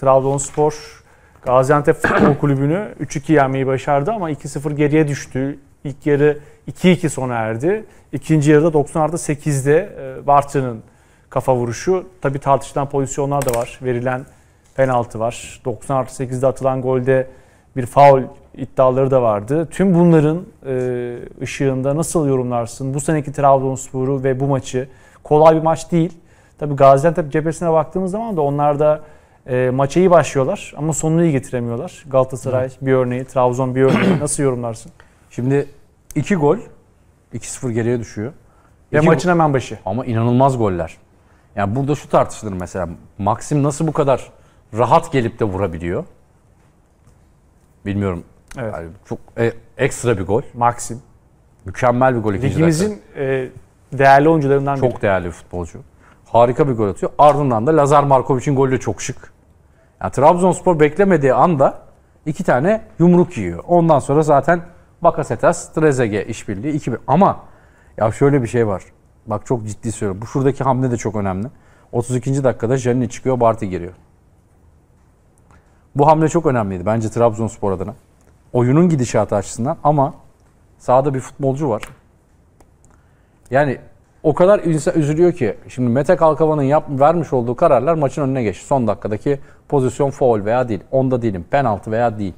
Trabzonspor Gaziantep Futbol Kulübü'nü 3-2 yenmeyi başardı ama 2-0 geriye düştü. İlk yarı 2-2 sona erdi. İkinci yarıda 90 8'de Bartın'ın kafa vuruşu. Tabi tartışılan pozisyonlar da var. Verilen penaltı var. 90 8'de atılan golde bir faul iddiaları da vardı. Tüm bunların e, ışığında nasıl yorumlarsın bu seneki Trabzonspor'u ve bu maçı? Kolay bir maç değil. Tabi Gaziantep cephesine baktığımız zaman da onlar da e, maça iyi başlıyorlar ama sonunu iyi getiremiyorlar. Galatasaray evet. bir örneği, Trabzon bir örneği. Nasıl yorumlarsın? Şimdi iki gol, 2-0 geriye düşüyor. Ve maçın hemen başı. Ama inanılmaz goller. Yani burada şu tartışılır mesela. Maxim nasıl bu kadar rahat gelip de vurabiliyor? Bilmiyorum. Evet. Yani çok e, ekstra bir gol. Maxim. Mükemmel bir gol ikinci Ligimizin e, değerli oyuncularından çok biri. Çok değerli bir futbolcu. Harika bir gol atıyor. Ardından da Lazar Markovic'in golü de çok şık. Ya Trabzonspor beklemediği anda iki tane yumruk yiyor. Ondan sonra zaten Bakasetas, Trezege işbirliği 2 Ama ya şöyle bir şey var. Bak çok ciddi söylüyorum. Bu şuradaki hamle de çok önemli. 32. dakikada Janini çıkıyor, Barti giriyor. Bu hamle çok önemliydi bence Trabzonspor adına. Oyunun gidişatı açısından ama sahada bir futbolcu var. Yani o kadar insan üzülüyor ki. Şimdi Mete Kalkavan'ın yap, vermiş olduğu kararlar maçın önüne geçti. Son dakikadaki pozisyon foul veya değil. Onda değilim. Penaltı veya değil.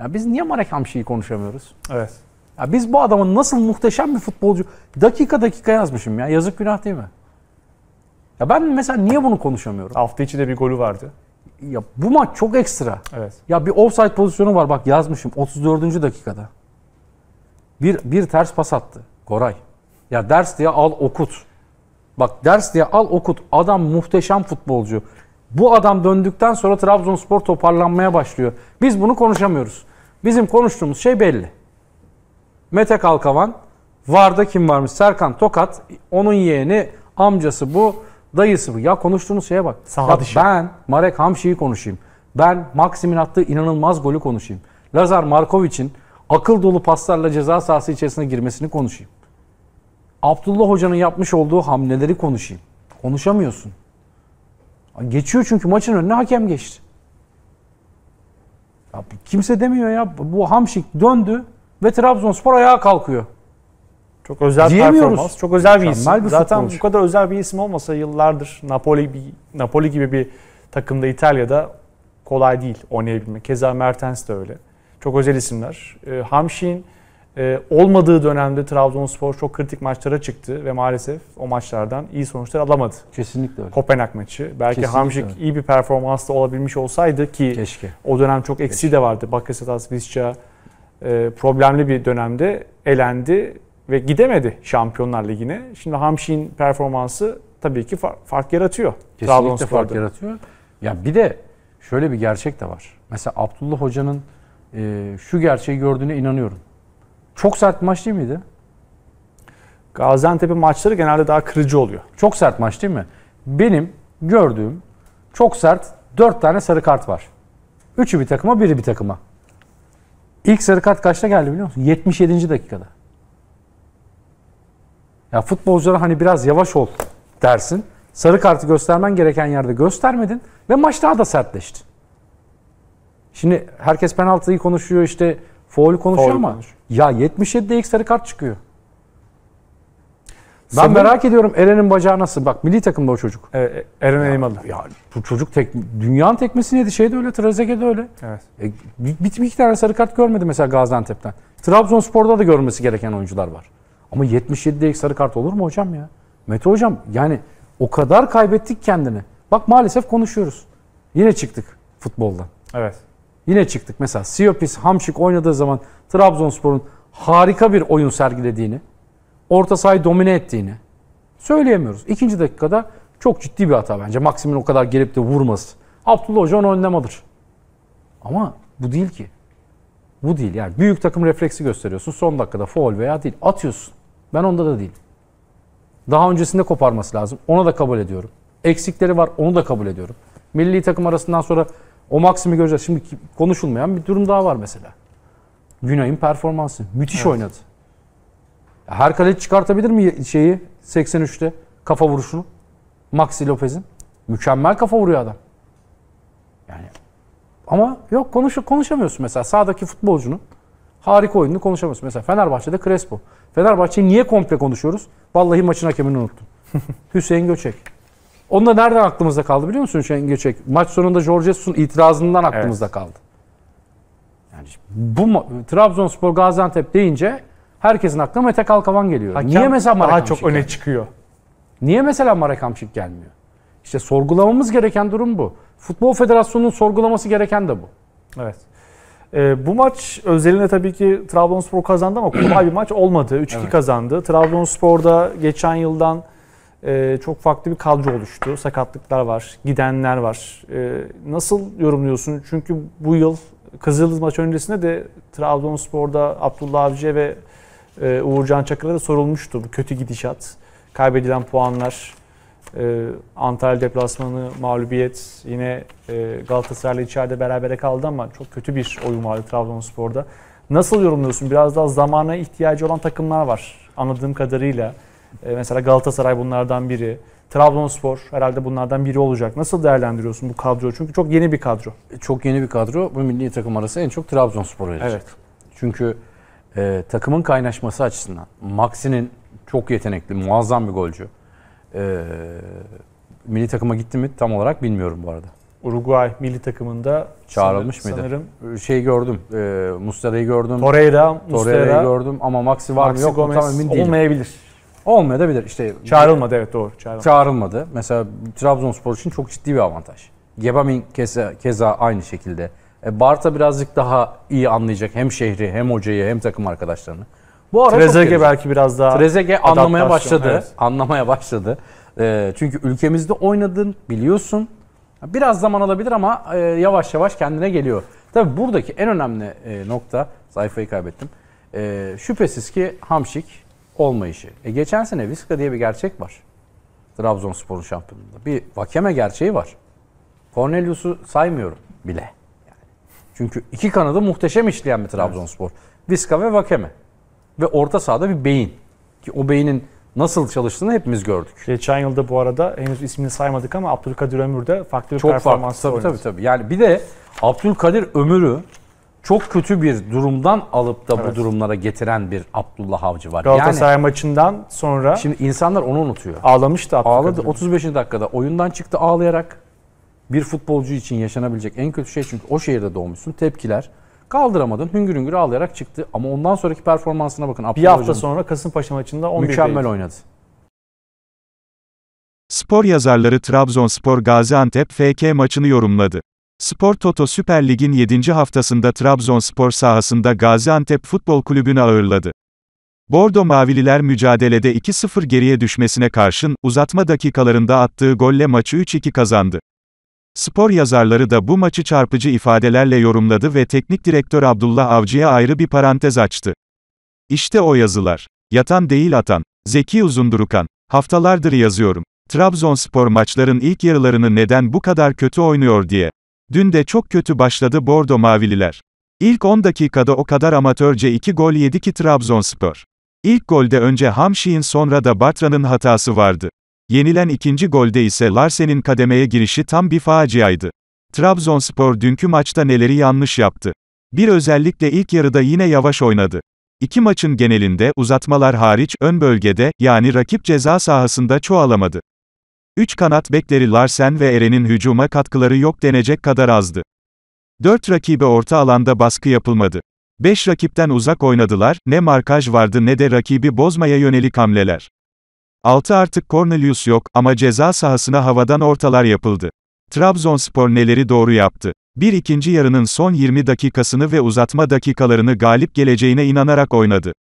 Ya biz niye Marek Hamşi'yi konuşamıyoruz? Evet. Ya biz bu adamın nasıl muhteşem bir futbolcu... Dakika dakika yazmışım ya. Yazık günah değil mi? Ya ben mesela niye bunu konuşamıyorum? Hafta içi de bir golü vardı. Ya bu maç çok ekstra. Evet. Ya bir offside pozisyonu var bak yazmışım 34. dakikada. Bir bir ters pas attı Goray. Ya ders diye al okut. Bak ders diye al okut. Adam muhteşem futbolcu. Bu adam döndükten sonra Trabzonspor toparlanmaya başlıyor. Biz bunu konuşamıyoruz. Bizim konuştuğumuz şey belli. Mete Kalkavan, Varda kim varmış? Serkan Tokat, onun yeğeni, amcası bu, dayısı bu. Ya konuştuğumuz şeye bak. Saha bak ben Marek Hamşi'yi konuşayım. Ben Maxim'in attığı inanılmaz golü konuşayım. Lazar Markovic'in akıl dolu paslarla ceza sahası içerisine girmesini konuşayım. Abdullah Hoca'nın yapmış olduğu hamleleri konuşayım. Konuşamıyorsun. Geçiyor çünkü maçın önüne hakem geçti. Ya kimse demiyor ya bu Hamşik döndü ve Trabzonspor ayağa kalkıyor. Çok özel performans, çok özel bir isim. Bir Zaten futbolcu. bu kadar özel bir isim olmasa yıllardır Napoli bir, Napoli gibi bir takımda İtalya'da kolay değil oynayabilmek. Keza Mertens de öyle. Çok özel isimler. E, Hamşik'in ee, olmadığı dönemde Trabzonspor çok kritik maçlara çıktı ve maalesef o maçlardan iyi sonuçlar alamadı. Kesinlikle öyle. Kopenhag maçı. Belki Hamşik iyi bir performansla olabilmiş olsaydı ki Keşke. o dönem çok eksiği de vardı. Bakasetas, Visca e, problemli bir dönemde elendi ve gidemedi Şampiyonlar Ligi'ne. Şimdi Hamşik'in performansı tabii ki fark yaratıyor. Kesinlikle fark yaratıyor. Ya bir de şöyle bir gerçek de var. Mesela Abdullah Hoca'nın e, şu gerçeği gördüğüne inanıyorum. Çok sert maç değil miydi? Gaziantep'in maçları genelde daha kırıcı oluyor. Çok sert maç değil mi? Benim gördüğüm çok sert 4 tane sarı kart var. Üçü bir takıma, biri bir takıma. İlk sarı kart kaçta geldi biliyor musun? 77. dakikada. Ya futbolculara hani biraz yavaş ol dersin. Sarı kartı göstermen gereken yerde göstermedin ve maç daha da sertleşti. Şimdi herkes penaltıyı konuşuyor işte Foul konuşuyor Foul ama konuşuyor. ya 77'de ilk sarı kart çıkıyor. Ben Sabun... merak ediyorum Eren'in bacağı nasıl? Bak milli takımda o çocuk. E, e Eren Eymalı. Ya, ya bu çocuk tek, dünyanın tekmesi neydi? Şey öyle, Trezeguet de öyle. Evet. E, bir, bir, iki tane sarı kart görmedi mesela Gaziantep'ten. Trabzonspor'da da görmesi gereken oyuncular var. Ama 77'de ilk sarı kart olur mu hocam ya? Mete hocam yani o kadar kaybettik kendini. Bak maalesef konuşuyoruz. Yine çıktık futboldan. Evet. Yine çıktık. Mesela Siopis, Hamşik oynadığı zaman Trabzonspor'un harika bir oyun sergilediğini, orta sahayı domine ettiğini söyleyemiyoruz. İkinci dakikada çok ciddi bir hata bence. Maksim'in o kadar gelip de vurması. Abdullah Hoca onu önlem alır. Ama bu değil ki. Bu değil yani. Büyük takım refleksi gösteriyorsun. Son dakikada foul veya değil. Atıyorsun. Ben onda da değil. Daha öncesinde koparması lazım. Ona da kabul ediyorum. Eksikleri var. Onu da kabul ediyorum. Milli takım arasından sonra o maksimi göreceğiz. Şimdi konuşulmayan bir durum daha var mesela. Günay'ın performansı. Müthiş evet. oynadı. Her kale çıkartabilir mi şeyi 83'te kafa vuruşunu? Maxi Lopez'in. Mükemmel kafa vuruyor adam. Yani ama yok konuş konuşamıyorsun mesela sağdaki futbolcunun harika oyununu konuşamıyorsun. Mesela Fenerbahçe'de Crespo. Fenerbahçe'yi niye komple konuşuyoruz? Vallahi maçın hakemini unuttum. Hüseyin Göçek. Onu da nereden aklımızda kaldı biliyor musun Şen Göçek? Maç sonunda Jorge Jesus'un itirazından aklımızda evet. kaldı. Yani bu Trabzonspor Gaziantep deyince herkesin aklına Mete Kalkavan geliyor. Hakem Niye mesela Marek daha çok öne çıkıyor. Niye mesela Marek Hamşik gelmiyor? İşte sorgulamamız gereken durum bu. Futbol Federasyonu'nun sorgulaması gereken de bu. Evet. E, bu maç özelinde tabii ki Trabzonspor kazandı ama kolay bir maç olmadı. 3-2 evet. kazandı. Trabzonspor'da geçen yıldan e, çok farklı bir kadro oluştu. Sakatlıklar var, gidenler var. E, nasıl yorumluyorsun? Çünkü bu yıl Kızıldız maç öncesinde de Trabzonspor'da Abdullah Avcı'ya ve e, Uğurcan Çakır'a da sorulmuştu bu kötü gidişat. Kaybedilen puanlar, e, Antalya deplasmanı mağlubiyet, yine e, Galatasaray'la içeride berabere kaldı ama çok kötü bir oyun vardı Trabzonspor'da. Nasıl yorumluyorsun? Biraz daha zamana ihtiyacı olan takımlar var anladığım kadarıyla. E, mesela Galatasaray bunlardan biri. Trabzonspor herhalde bunlardan biri olacak. Nasıl değerlendiriyorsun bu kadroyu? Çünkü çok yeni bir kadro. E, çok yeni bir kadro. Bu milli takım arası en çok Trabzonspor verecek. Evet. Çünkü e, takımın kaynaşması açısından Maxi'nin çok yetenekli, muazzam bir golcü. E, milli takıma gitti mi tam olarak bilmiyorum bu arada. Uruguay milli takımında çağrılmış sanırım, mıydı? Sanırım e, şey gördüm. E, Muslera'yı gördüm. Torreira, Torreira'yı Muslera, gördüm ama Maxi var Maxi mı yok Gomez mu tam emin değilim. Olmayabilir. Olmayabilir işte çağrılmadı evet doğru. Çağrılmadı. çağrılmadı. Mesela Trabzonspor için çok ciddi bir avantaj. Gebamin keza, keza aynı şekilde. E, Barta birazcık daha iyi anlayacak hem şehri hem hocayı hem takım arkadaşlarını. Bu ara Trezege belki biraz daha Trezege anlamaya başladı. Evet. Anlamaya başladı. E, çünkü ülkemizde oynadın biliyorsun. Biraz zaman alabilir ama e, yavaş yavaş kendine geliyor. tabii buradaki en önemli e, nokta sayfayı kaybettim. E, şüphesiz ki Hamşik olmayışı. E geçen sene Viska diye bir gerçek var. Trabzonspor'un şampiyonluğunda. Bir Vakeme gerçeği var. Cornelius'u saymıyorum bile. Yani. Çünkü iki kanadı muhteşem işleyen bir Trabzonspor. Viska ve Vakeme. Ve orta sahada bir beyin. Ki o beynin nasıl çalıştığını hepimiz gördük. Geçen yılda bu arada henüz ismini saymadık ama Abdülkadir Ömür de farklı bir performans oynadı. Tabii tabii tabii. Yani bir de Abdülkadir Ömür'ü çok kötü bir durumdan alıp da evet. bu durumlara getiren bir Abdullah Avcı var. Galatasaray yani, maçından sonra şimdi insanlar onu unutuyor. Ağlamıştı Abdullah. Ağladı 35. dakikada oyundan çıktı ağlayarak. Bir futbolcu için yaşanabilecek en kötü şey çünkü o şehirde doğmuşsun. Tepkiler kaldıramadın. Hüngür hüngür ağlayarak çıktı ama ondan sonraki performansına bakın. Abdullah bir hafta hocam, sonra Kasımpaşa maçında 11 mükemmel oynadı. Spor yazarları Trabzonspor Gaziantep FK maçını yorumladı. Spor Toto Süper Lig'in 7. haftasında Trabzonspor sahasında Gaziantep Futbol Kulübü'nü ağırladı. Bordo Mavililer mücadelede 2-0 geriye düşmesine karşın, uzatma dakikalarında attığı golle maçı 3-2 kazandı. Spor yazarları da bu maçı çarpıcı ifadelerle yorumladı ve teknik direktör Abdullah Avcı'ya ayrı bir parantez açtı. İşte o yazılar. Yatan değil atan. Zeki Uzundurukan. Haftalardır yazıyorum. Trabzonspor maçların ilk yarılarını neden bu kadar kötü oynuyor diye. Dün de çok kötü başladı Bordo Mavililer. İlk 10 dakikada o kadar amatörce 2 gol yedi ki Trabzonspor. İlk golde önce Hamşik'in sonra da Bartranın hatası vardı. Yenilen ikinci golde ise Larsen'in kademeye girişi tam bir faciaydı. Trabzonspor dünkü maçta neleri yanlış yaptı? Bir özellikle ilk yarıda yine yavaş oynadı. İki maçın genelinde uzatmalar hariç ön bölgede yani rakip ceza sahasında çoğalamadı. 3 kanat bekleri Larsen ve Eren'in hücuma katkıları yok denecek kadar azdı. 4 rakibe orta alanda baskı yapılmadı. 5 rakipten uzak oynadılar, ne markaj vardı ne de rakibi bozmaya yönelik hamleler. 6 artık Cornelius yok ama ceza sahasına havadan ortalar yapıldı. Trabzonspor neleri doğru yaptı? Bir ikinci yarının son 20 dakikasını ve uzatma dakikalarını galip geleceğine inanarak oynadı.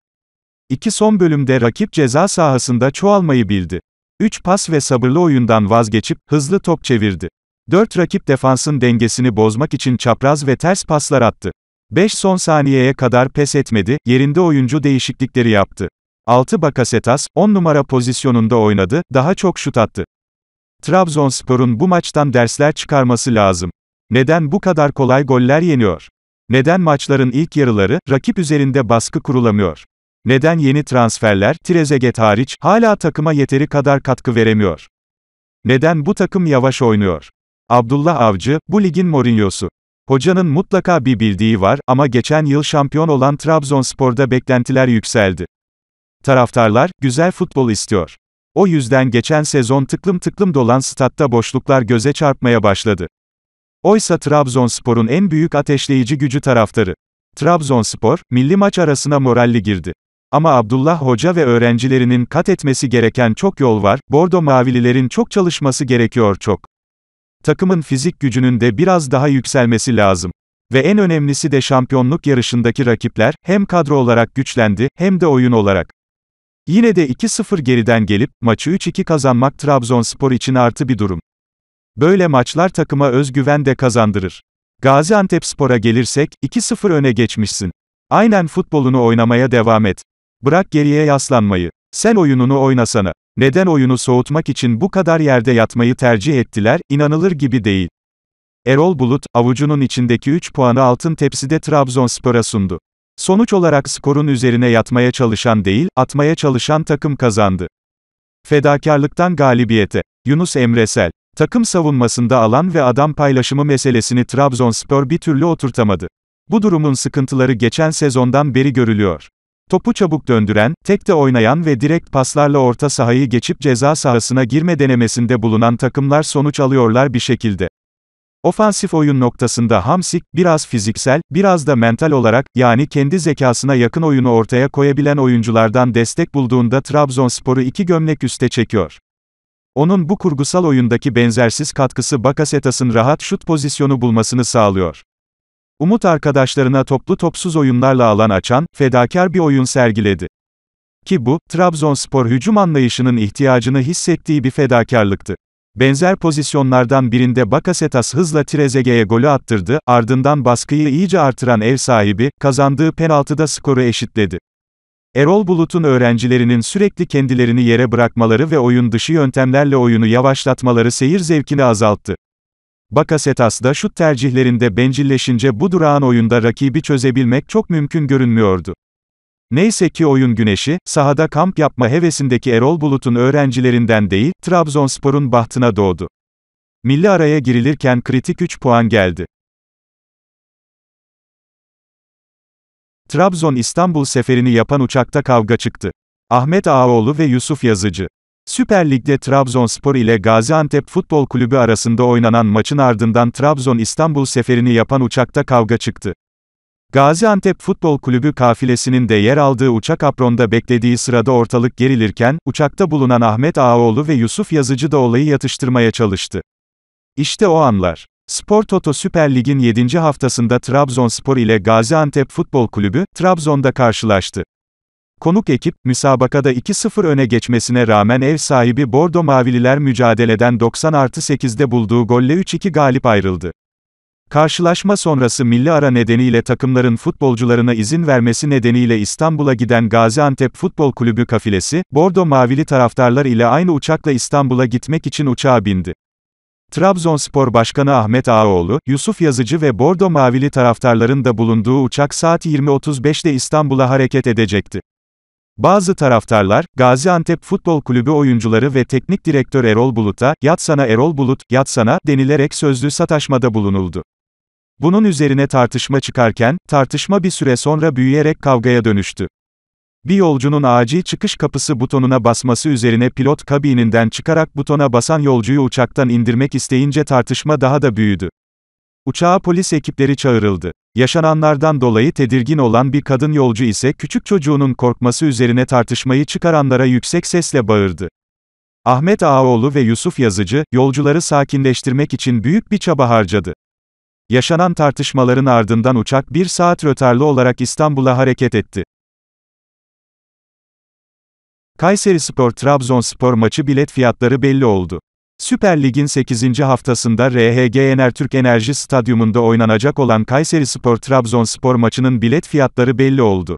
İki son bölümde rakip ceza sahasında çoğalmayı bildi. 3 pas ve sabırlı oyundan vazgeçip, hızlı top çevirdi. 4 rakip defansın dengesini bozmak için çapraz ve ters paslar attı. 5 son saniyeye kadar pes etmedi, yerinde oyuncu değişiklikleri yaptı. 6 Bakasetas, 10 numara pozisyonunda oynadı, daha çok şut attı. Trabzonspor'un bu maçtan dersler çıkarması lazım. Neden bu kadar kolay goller yeniyor? Neden maçların ilk yarıları, rakip üzerinde baskı kurulamıyor? Neden yeni transferler, Trezeguet hariç, hala takıma yeteri kadar katkı veremiyor? Neden bu takım yavaş oynuyor? Abdullah Avcı, bu ligin Mourinho'su. Hocanın mutlaka bir bildiği var ama geçen yıl şampiyon olan Trabzonspor'da beklentiler yükseldi. Taraftarlar, güzel futbol istiyor. O yüzden geçen sezon tıklım tıklım dolan statta boşluklar göze çarpmaya başladı. Oysa Trabzonspor'un en büyük ateşleyici gücü taraftarı. Trabzonspor, milli maç arasına moralli girdi. Ama Abdullah Hoca ve öğrencilerinin kat etmesi gereken çok yol var, Bordo Mavililerin çok çalışması gerekiyor çok. Takımın fizik gücünün de biraz daha yükselmesi lazım. Ve en önemlisi de şampiyonluk yarışındaki rakipler, hem kadro olarak güçlendi, hem de oyun olarak. Yine de 2-0 geriden gelip, maçı 3-2 kazanmak Trabzonspor için artı bir durum. Böyle maçlar takıma özgüven de kazandırır. Gaziantepspor'a gelirsek, 2-0 öne geçmişsin. Aynen futbolunu oynamaya devam et. Bırak geriye yaslanmayı. Sen oyununu oynasana. Neden oyunu soğutmak için bu kadar yerde yatmayı tercih ettiler, inanılır gibi değil. Erol Bulut, avucunun içindeki 3 puanı altın tepside Trabzonspor'a sundu. Sonuç olarak skorun üzerine yatmaya çalışan değil, atmaya çalışan takım kazandı. Fedakarlıktan galibiyete. Yunus Emresel. Takım savunmasında alan ve adam paylaşımı meselesini Trabzonspor bir türlü oturtamadı. Bu durumun sıkıntıları geçen sezondan beri görülüyor. Topu çabuk döndüren, tekte oynayan ve direkt paslarla orta sahayı geçip ceza sahasına girme denemesinde bulunan takımlar sonuç alıyorlar bir şekilde. Ofansif oyun noktasında Hamsik, biraz fiziksel, biraz da mental olarak, yani kendi zekasına yakın oyunu ortaya koyabilen oyunculardan destek bulduğunda Trabzonspor'u iki gömlek üste çekiyor. Onun bu kurgusal oyundaki benzersiz katkısı Bakasetas'ın rahat şut pozisyonu bulmasını sağlıyor. Umut arkadaşlarına toplu topsuz oyunlarla alan açan, fedakar bir oyun sergiledi. Ki bu, Trabzonspor hücum anlayışının ihtiyacını hissettiği bir fedakarlıktı. Benzer pozisyonlardan birinde Bakasetas hızla trezegeye golü attırdı, ardından baskıyı iyice artıran ev sahibi, kazandığı penaltıda skoru eşitledi. Erol Bulut'un öğrencilerinin sürekli kendilerini yere bırakmaları ve oyun dışı yöntemlerle oyunu yavaşlatmaları seyir zevkini azalttı. Bakasetas da şut tercihlerinde bencilleşince bu durağan oyunda rakibi çözebilmek çok mümkün görünmüyordu. Neyse ki oyun güneşi, sahada kamp yapma hevesindeki Erol Bulut'un öğrencilerinden değil, Trabzonspor'un bahtına doğdu. Milli araya girilirken kritik 3 puan geldi. Trabzon-İstanbul seferini yapan uçakta kavga çıktı. Ahmet Ağaoğlu ve Yusuf Yazıcı Süper Lig'de Trabzonspor ile Gaziantep Futbol Kulübü arasında oynanan maçın ardından Trabzon-İstanbul seferini yapan uçakta kavga çıktı. Gaziantep Futbol Kulübü kafilesinin de yer aldığı uçak apronda beklediği sırada ortalık gerilirken, uçakta bulunan Ahmet Ağaoğlu ve Yusuf Yazıcı da olayı yatıştırmaya çalıştı. İşte o anlar. Spor Toto Süper Lig'in 7. haftasında Trabzonspor ile Gaziantep Futbol Kulübü, Trabzon'da karşılaştı. Konuk ekip, müsabakada 2-0 öne geçmesine rağmen ev sahibi Bordo Mavililer mücadeleden 90 artı 8'de bulduğu golle 3-2 galip ayrıldı. Karşılaşma sonrası milli ara nedeniyle takımların futbolcularına izin vermesi nedeniyle İstanbul'a giden Gaziantep Futbol Kulübü kafilesi, Bordo Mavili taraftarlar ile aynı uçakla İstanbul'a gitmek için uçağa bindi. Trabzonspor Başkanı Ahmet Ağaoğlu, Yusuf Yazıcı ve Bordo Mavili taraftarların da bulunduğu uçak saat 20:35'te İstanbul'a hareket edecekti. Bazı taraftarlar, Gaziantep Futbol Kulübü oyuncuları ve teknik direktör Erol Bulut'a, yatsana Erol Bulut, yatsana, denilerek sözlü sataşmada bulunuldu. Bunun üzerine tartışma çıkarken, tartışma bir süre sonra büyüyerek kavgaya dönüştü. Bir yolcunun acil çıkış kapısı butonuna basması üzerine pilot kabininden çıkarak butona basan yolcuyu uçaktan indirmek isteyince tartışma daha da büyüdü. Uçağa polis ekipleri çağırıldı. Yaşananlardan dolayı tedirgin olan bir kadın yolcu ise küçük çocuğunun korkması üzerine tartışmayı çıkaranlara yüksek sesle bağırdı. Ahmet Ağaoğlu ve Yusuf Yazıcı, yolcuları sakinleştirmek için büyük bir çaba harcadı. Yaşanan tartışmaların ardından uçak bir saat rötarlı olarak İstanbul'a hareket etti. Kayseri Spor Trabzonspor maçı bilet fiyatları belli oldu. Süper Lig'in 8. haftasında RHG Enertürk Enerji Stadyumunda oynanacak olan Kayseri Spor Trabzonspor maçının bilet fiyatları belli oldu.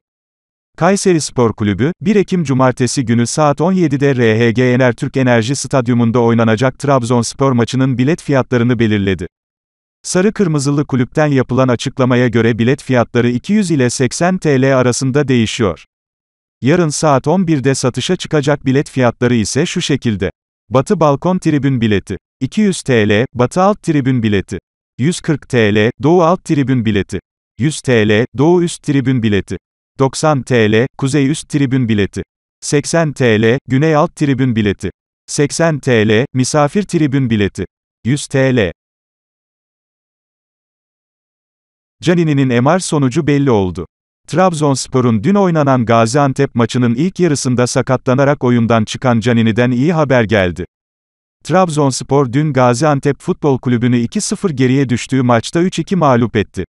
Kayseri Spor Kulübü, 1 Ekim Cumartesi günü saat 17'de RHG Enertürk Enerji Stadyumunda oynanacak Trabzonspor maçının bilet fiyatlarını belirledi. Sarı Kırmızılı Kulüpten yapılan açıklamaya göre bilet fiyatları 200 ile 80 TL arasında değişiyor. Yarın saat 11'de satışa çıkacak bilet fiyatları ise şu şekilde. Batı balkon tribün bileti. 200 TL, batı alt tribün bileti. 140 TL, doğu alt tribün bileti. 100 TL, doğu üst tribün bileti. 90 TL, kuzey üst tribün bileti. 80 TL, güney alt tribün bileti. 80 TL, misafir tribün bileti. 100 TL. Canini'nin MR sonucu belli oldu. Trabzonspor'un dün oynanan Gaziantep maçının ilk yarısında sakatlanarak oyundan çıkan Canini'den iyi haber geldi. Trabzonspor dün Gaziantep Futbol Kulübü'nü 2-0 geriye düştüğü maçta 3-2 mağlup etti.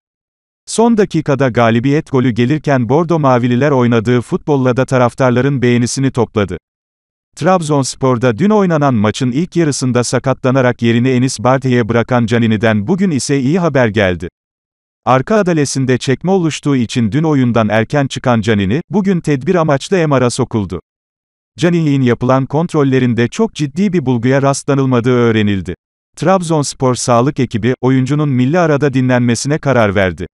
Son dakikada galibiyet golü gelirken Bordo Mavililer oynadığı futbolla da taraftarların beğenisini topladı. Trabzonspor'da dün oynanan maçın ilk yarısında sakatlanarak yerini Enis Bardhiye bırakan Canini'den bugün ise iyi haber geldi. Arka adalesinde çekme oluştuğu için dün oyundan erken çıkan Canini, bugün tedbir amaçlı MR'a sokuldu. Canini'nin yapılan kontrollerinde çok ciddi bir bulguya rastlanılmadığı öğrenildi. Trabzonspor sağlık ekibi, oyuncunun milli arada dinlenmesine karar verdi.